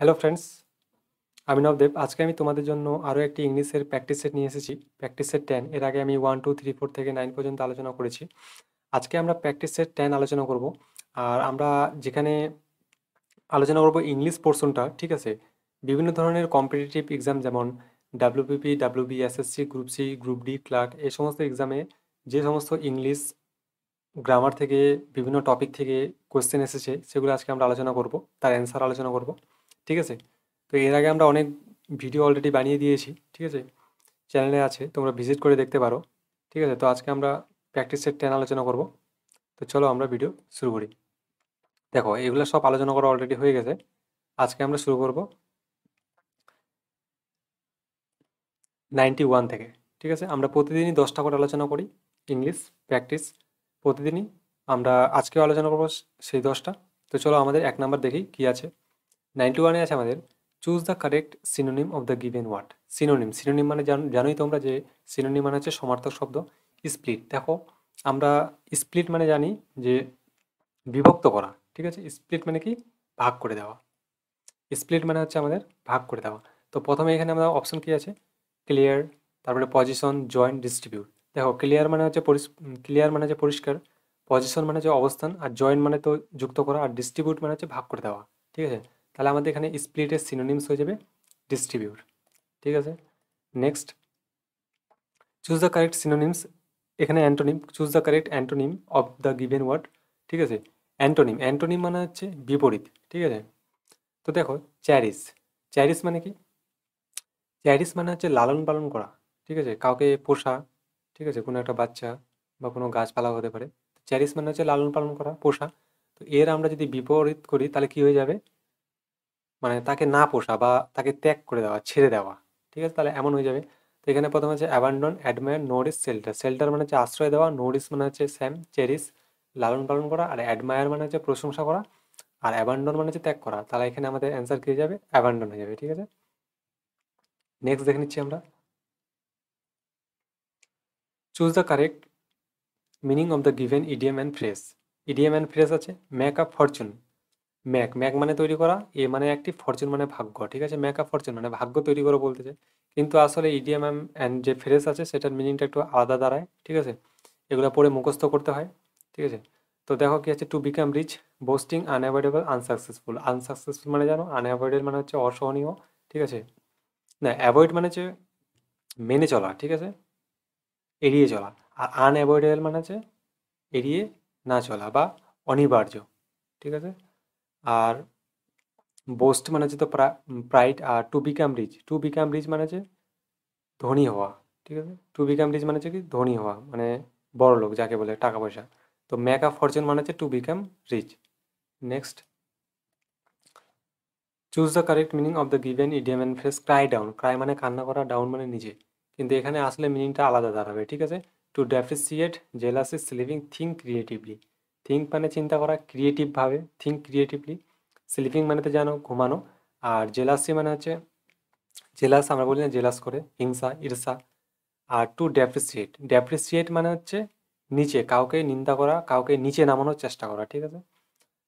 hello friends আমি নবদেব আজকে আমি তোমাদের জন্য আরও একটি ইংলিশের প্র্যাকটিস সেট নিয়ে এসেছি প্র্যাকটিস সেট টেন এর আগে আমি ওয়ান টু থ্রি ফোর থেকে নাইন পর্যন্ত আলোচনা করেছি আজকে আমরা প্র্যাকটিস সেট টেন আলোচনা করব আর আমরা যেখানে আলোচনা করব ইংলিশ পোর্শনটা ঠিক আছে বিভিন্ন ধরনের কম্পিটিটিভ এক্সাম যেমন WPP WB SSC group C group D clerk এই সমস্ত এক্সামে যে সমস্ত ইংলিশ গ্রামার থেকে বিভিন্ন টপিক থেকে কোয়েশ্চেন এসেছে সেগুলো আজকে আমরা আলোচনা করব তার অ্যান্সার আলোচনা করব ঠিক আছে তো এর আগে আমরা অনেক ভিডিও অলরেডি বানিয়ে দিয়েছি ঠিক আছে চ্যানেলে আছে তোমরা ভিজিট করে দেখতে পারো ঠিক আছে তো আজকে আমরা প্র্যাকটিস সেট টেন আলোচনা করব তো চলো আমরা ভিডিও শুরু করি দেখো এগুলো সব আলোচনা করা অলরেডি হয়ে গেছে আজকে আমরা শুরু করব নাইনটি ওয়ান থেকে ঠিক আছে আমরা প্রতিদিনই দশটা করে আলোচনা করি ইংলিশ প্র্যাকটিস প্রতিদিনই আমরা আজকেও আলোচনা করবো সেই দশটা তো চলো আমাদের এক নাম্বার দেখি কি আছে নাইনটি ওয়ানে আছে আমাদের choose the correct synonym of the given word synonym synonym মানে জানোই তোমরা যে সিনোনিম মানে হচ্ছে সমার্থক শব্দ স্প্লিট দেখো আমরা স্প্লিট মানে জানি যে বিভক্ত করা ঠিক আছে স্প্লিট মানে কি ভাগ করে দেওয়া স্প্লিট মানে হচ্ছে আমাদের ভাগ করে দেওয়া তো প্রথমে এখানে আমাদের অপশন কি আছে ক্লিয়ার তারপরে পজিশন জয়েন্ট ডিস্ট্রিবিউট দেখো ক্লিয়ার মানে হচ্ছে ক্লিয়ার মানে হচ্ছে পরিষ্কার পজিশন মানে হচ্ছে অবস্থান আর জয়েন্ট মানে তো যুক্ত করা আর ডিস্ট্রিবিউট মানে হচ্ছে ভাগ করে দেওয়া ঠিক আছে তাহলে আমাদের এখানে স্প্লিটের সিনোনিমস হয়ে যাবে ডিস্ট্রিবিউট ঠিক আছে next choose the correct synonyms এখানে antonym choose the correct antonym of the given word ঠিক আছে অ্যান্টোনিম অ্যান্টোনিম মানে হচ্ছে বিপরীত ঠিক আছে তো দেখো চ্যারিস চ্যারিস মানে কি চ্যারিস মানে হচ্ছে লালন পালন করা ঠিক আছে কাউকে পোষা ঠিক আছে কোনো একটা বাচ্চা বা কোনো গাছপালা হতে পারে চ্যারিস মানে হচ্ছে লালন পালন করা পোষা তো এর আমরা যদি বিপরীত করি তাহলে কি হয়ে যাবে মানে তাকে না পোষা বা তাকে ত্যাগ করে দেওয়া ছেড়ে দেওয়া ঠিক আছে তাহলে এমন হয়ে যাবে তো এখানে প্রথমে হচ্ছে abandon admire nourish shelter shelter মানে হচ্ছে আশ্রয় দেওয়া নোরিস মানে হচ্ছে স্যাম চেরিস লালন পালন করা আর অ্যাডমায়ার মানে হচ্ছে প্রশংসা করা আর অ্যাবান্ডন মানে হচ্ছে ত্যাগ করা তাহলে এখানে আমাদের অ্যান্সার কী যাবে অ্যাবান্ডন হয়ে যাবে ঠিক আছে নেক্সট দেখে নিচ্ছি আমরা choose the correct meaning of the given idiom and phrase idiom and phrase আছে make up fortune make make মানে তৈরি করা এ মানে একটি ফরচুন মানে ভাগ্য ঠিক আছে ম্যাক আর ফরচুন মানে ভাগ্য তৈরি করা বলতে চাই কিন্তু আসলে ইডিএম e অ্যান্ড যে ফ্রেস আছে সেটার মিনিংটা একটু আলাদা দাঁড়ায় ঠিক আছে এগুলো পড়ে মুখস্থ করতে হয় ঠিক আছে তো দেখো কি আছে to become rich boasting unavoidable unsuccessful unsuccessful মানে জানো আনঅ্যাভয়েডেবল মানে হচ্ছে অসহনীয় ঠিক আছে না অ্যাভয়েড মানে হচ্ছে মেনে চলা ঠিক আছে এড়িয়ে চলা আর আনএভয়েডেবল মানে হচ্ছে এড়িয়ে না চলা বা অনিবার্য ঠিক আছে আর বোস্ট মানে হচ্ছে তো প্রাইড আর to become rich to become rich মানে হচ্ছে ধনী হওয়া ঠিক আছে টু বিকাম রিচ মানে হচ্ছে কি ধনী হওয়া মানে বড় লোক যাকে বলে টাকা পয়সা তো ম্যাক আপ ফরচুন মানে হচ্ছে to become rich next choose the correct meaning of the given idiom and phrase cry down cry মানে কান্না করা ডাউন মানে নিজে কিন্তু এখানে আসলে মিনিংটা আলাদা দাঁড়াবে ঠিক আছে to depreciate jealousies living think creatively think মানে চিন্তা করা ক্রিয়েটিভভাবে থিঙ্ক ক্রিয়েটিভলি স্লিপিং মানে তো জানো ঘুমানো আর জেলাসি মানে হচ্ছে জেলাস আমরা বলি না জেলাস করে হিংসা ঈর্ষা আর টু ডেপ্রিসিয়েট ডেপ্রিসিয়েট মানে হচ্ছে নিচে কাউকে নিন্দা করা কাউকে নিচে নামানোর চেষ্টা করা ঠিক আছে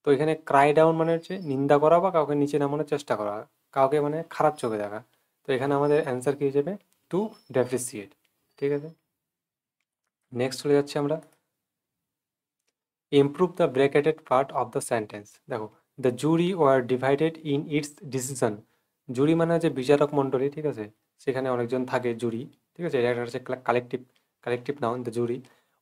তো এখানে ক্রাই ডাউন মানে হচ্ছে নিন্দা করা বা কাউকে নিচে নামানোর চেষ্টা করা কাউকে মানে খারাপ চোখে দেখা তো এখানে আমাদের অ্যান্সার কী হয়ে যাবে টু ডেপ্রিসিয়েট ঠিক আছে নেক্সট চলে যাচ্ছি আমরা improve the bracketed part of the sentence দেখো the jury were divided in its decision jury মানে যে বিচারক মণ্ডলী ঠিক আছে সেখানে অনেকজন থাকে জুরি ঠিক আছে এটা হচ্ছে collective collective noun the jury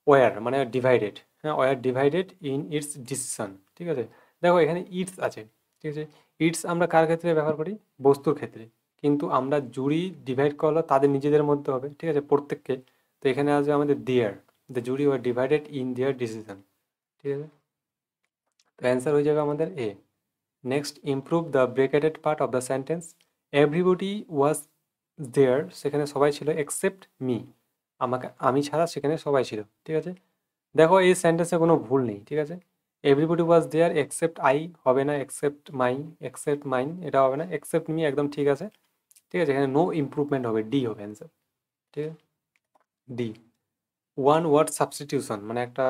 were মানে ডিভাইডেড হ্যাঁ were divided in its decision ঠিক আছে দেখো এখানে ইটস আছে ঠিক আছে ইটস আমরা কার ক্ষেত্রে ব্যবহার করি বস্তুর ক্ষেত্রে কিন্তু আমরা জুরি ডিভাইড করলো তাদের নিজেদের মধ্যে হবে ঠিক আছে প্রত্যেককে তো এখানে আসবে আমাদের their the jury were divided in their decision ঠিক আছে তো অ্যান্সার হয়ে যাবে আমাদের A next improve the bracketed part of the sentence everybody was there সেখানে সবাই ছিল এক্সেপ্ট মি আমাকে আমি ছাড়া সেখানে সবাই ছিল ঠিক আছে দেখো এই সেন্টেন্সে কোনো ভুল নেই ঠিক আছে everybody was there except I হবে না এক্সেপ্ট মাই এক্সেপ্ট মাইন এটা হবে না এক্সেপ্ট মি একদম ঠিক আছে ঠিক আছে এখানে নো ইম্প্রুভমেন্ট হবে ডি হবে অ্যান্সার ঠিক আছে ডি ওয়ান ওয়ার্ড সাবস্টিটিউশন মানে একটা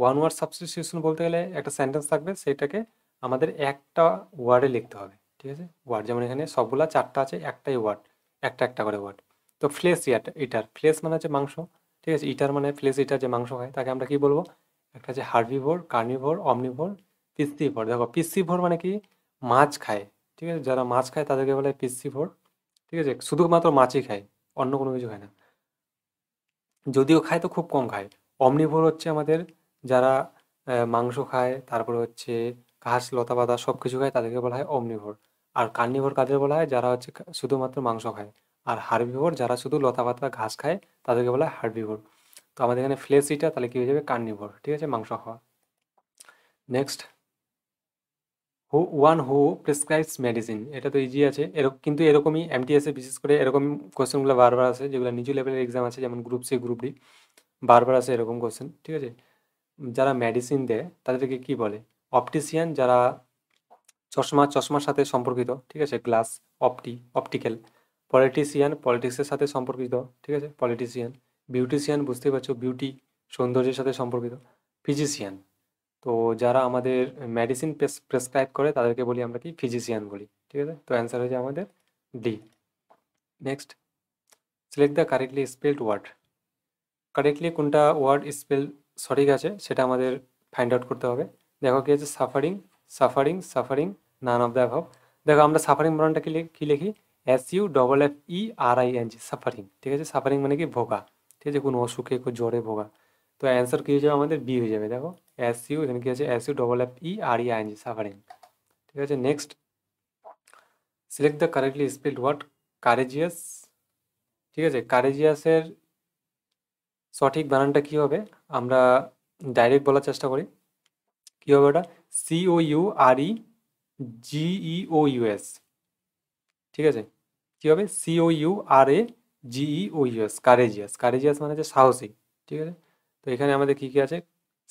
ওয়ান ওয়ার্ড সাবস্টিটিউশন বলতে গেলে একটা সেন্টেন্স থাকবে সেটাকে আমাদের একটা ওয়ার্ডে লিখতে হবে ঠিক আছে ওয়ার্ড যেমন এখানে সবগুলা চারটা আছে একটাই ওয়ার্ড একটা একটা করে ওয়ার্ড তো ফ্লেস ইটার ফ্লেস মানে হচ্ছে মাংস ঠিক আছে ইটার মানে ফ্লেস ইটার যে মাংস খায় তাকে আমরা কি বলবো একটা হচ্ছে হার্বিভোর কার্নিভোর অমনিভোর পিসিভোর দেখো পিসিভোর মানে কি মাছ খায় ঠিক আছে যারা মাছ খায় তাদেরকে বলে পিসিভোর ঠিক আছে শুধুমাত্র মাছই খায় অন্য কোনো কিছু খায় না যদিও খায় তো খুব কম খায় অমনিভোর হচ্ছে আমাদের যারা মাংস খায় তারপরে হচ্ছে ঘাস লতা পাতা সব কিছু খায় তাদেরকে বলা হয় অমনিভর আর কার্নিভোর কাদের বলা হয় যারা হচ্ছে শুধুমাত্র মাংস খায় আর হার্বিভোর যারা শুধু লতা পাতা ঘাস খায় তাদেরকে বলা হয় হার্বিভোর তো আমাদের এখানে ফ্লেশ ইটা তাহলে কী হয়ে যাবে কার্নিভোর ঠিক আছে মাংস খাওয়া next who one who prescribes medicine এটা তো ইজি আছে এরকম কিন্তু এরকমই এমটিএসে বিশেষ করে এরকম কোয়েশ্চেনগুলো বারবার আছে যেগুলো নিচু লেভেলের এক্সাম আছে যেমন গ্রুপ সি গ্রুপ ডি বারবার আসে এরকম কোয়েশ্চেন ঠিক আছে যারা মেডিসিন দেয় তাদেরকে কি বলে অপটিসিয়ান যারা চশমা চশমার সাথে সম্পর্কিত ঠিক আছে গ্লাস অপটি অপটিক্যাল পলিটিসিয়ান পলিটিক্সের সাথে সম্পর্কিত ঠিক আছে পলিটিসিয়ান বিউটিশিয়ান বুঝতেই পারছো বিউটি সৌন্দর্যের সাথে সম্পর্কিত ফিজিশিয়ান তো যারা আমাদের মেডিসিন প্রেসক্রাইব করে তাদেরকে বলি আমরা কি ফিজিশিয়ান বলি ঠিক আছে তো অ্যান্সার হয়ে যায় আমাদের D next select the correctly spelled word correctly কোনটা ওয়ার্ড স্পেল সঠিক আছে সেটা আমাদের ফাইন্ড আউট করতে হবে দেখো কি আছে suffering suffering suffering none of the above দেখো আমরা সাফারিং বরণটা কি কী লিখি S U double F E R I N G suffering ঠিক আছে সাফারিং মানে কি ভোগা ঠিক আছে কোনো অসুখে কোনো জ্বরে ভোগা তো অ্যান্সার কী হয়ে যাবে আমাদের বি হয়ে যাবে দেখো এস ইউ এখানে কী আছে S U double F E R E N G suffering ঠিক আছে next select the correctly spelled word courageous ঠিক আছে কারেজিয়াসের সঠিক বানানটা কি হবে আমরা ডাইরেক্ট বলার চেষ্টা করি কি হবে ওটা CO U R E GE O US ঠিক আছে কি হবে CO U R A GE O US courageous courageous মানে হচ্ছে সাহসী ঠিক আছে তো এখানে আমাদের কি কি আছে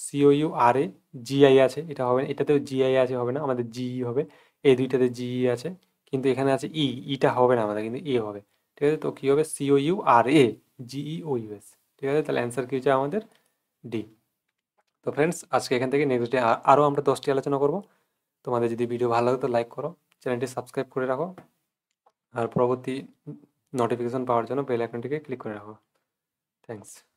CO U R A GI আছে এটা হবে না এটাতেও জিআই আছে হবে না আমাদের জিই e হবে এই দুইটাতে জিই e আছে কিন্তু এখানে আছে ই e, ইটা হবে না আমাদের কিন্তু এ হবে ঠিক আছে তো কি হবে CO U R A GE O US ঠিক আছে তাহলে অ্যান্সার কী হচ্ছে আমাদের ডি তো ফ্রেন্ডস আজকে এখান থেকে নেক্সট ডে আরও আমরা দশটি আলোচনা করব তোমাদের যদি ভিডিও ভালো লাগে তো লাইক করো চ্যানেলটি সাবস্ক্রাইব করে রাখো আর পরবর্তী নোটিফিকেশন পাওয়ার জন্য বেল আইকনটিকে ক্লিক করে রাখো থ্যাংকস